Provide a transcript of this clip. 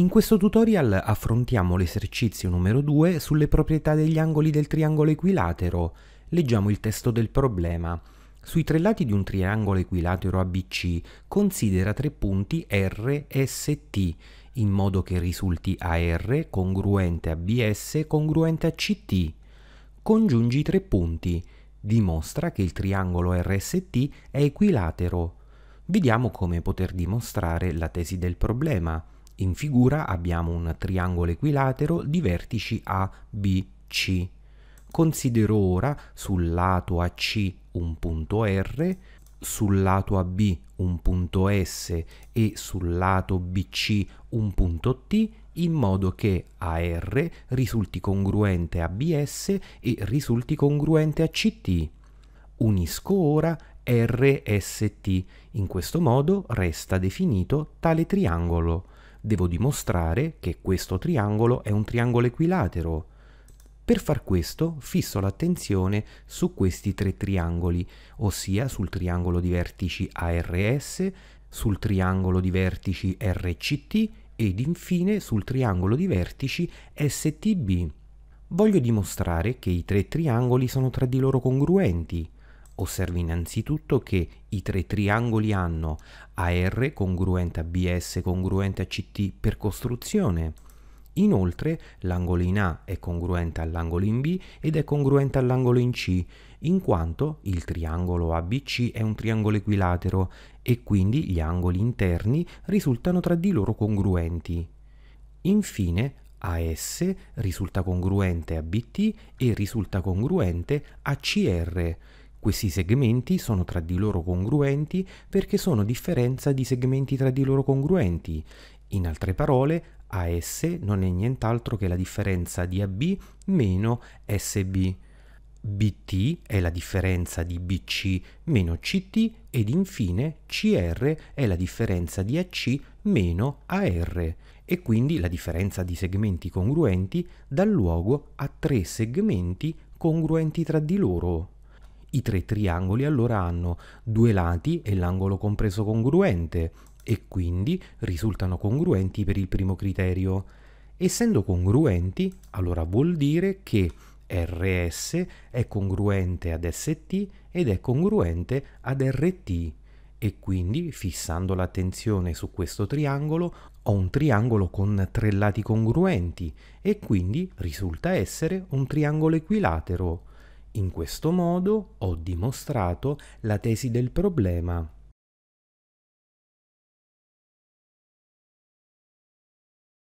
In questo tutorial affrontiamo l'esercizio numero 2 sulle proprietà degli angoli del triangolo equilatero. Leggiamo il testo del problema. Sui tre lati di un triangolo equilatero ABC considera tre punti R S, T, in modo che risulti AR congruente a BS congruente a CT. Congiungi i tre punti. Dimostra che il triangolo RST è equilatero. Vediamo come poter dimostrare la tesi del problema. In figura abbiamo un triangolo equilatero di vertici A, B, C. Considero ora sul lato AC un punto R, sul lato AB un punto S e sul lato BC un punto T in modo che AR risulti congruente a BS e risulti congruente a CT. Unisco ora RST, in questo modo resta definito tale triangolo devo dimostrare che questo triangolo è un triangolo equilatero. Per far questo fisso l'attenzione su questi tre triangoli, ossia sul triangolo di vertici ARS, sul triangolo di vertici RCT ed infine sul triangolo di vertici STB. Voglio dimostrare che i tre triangoli sono tra di loro congruenti. Osservi innanzitutto che i tre triangoli hanno AR congruente a BS congruente a CT per costruzione. Inoltre l'angolo in A è congruente all'angolo in B ed è congruente all'angolo in C, in quanto il triangolo ABC è un triangolo equilatero e quindi gli angoli interni risultano tra di loro congruenti. Infine AS risulta congruente a BT e risulta congruente a CR, questi segmenti sono tra di loro congruenti perché sono differenza di segmenti tra di loro congruenti. In altre parole, AS non è nient'altro che la differenza di AB meno SB. BT è la differenza di BC meno CT ed infine CR è la differenza di AC meno AR e quindi la differenza di segmenti congruenti dà luogo a tre segmenti congruenti tra di loro. I tre triangoli allora hanno due lati e l'angolo compreso congruente e quindi risultano congruenti per il primo criterio. Essendo congruenti, allora vuol dire che RS è congruente ad ST ed è congruente ad RT e quindi fissando l'attenzione su questo triangolo ho un triangolo con tre lati congruenti e quindi risulta essere un triangolo equilatero. In questo modo ho dimostrato la tesi del problema.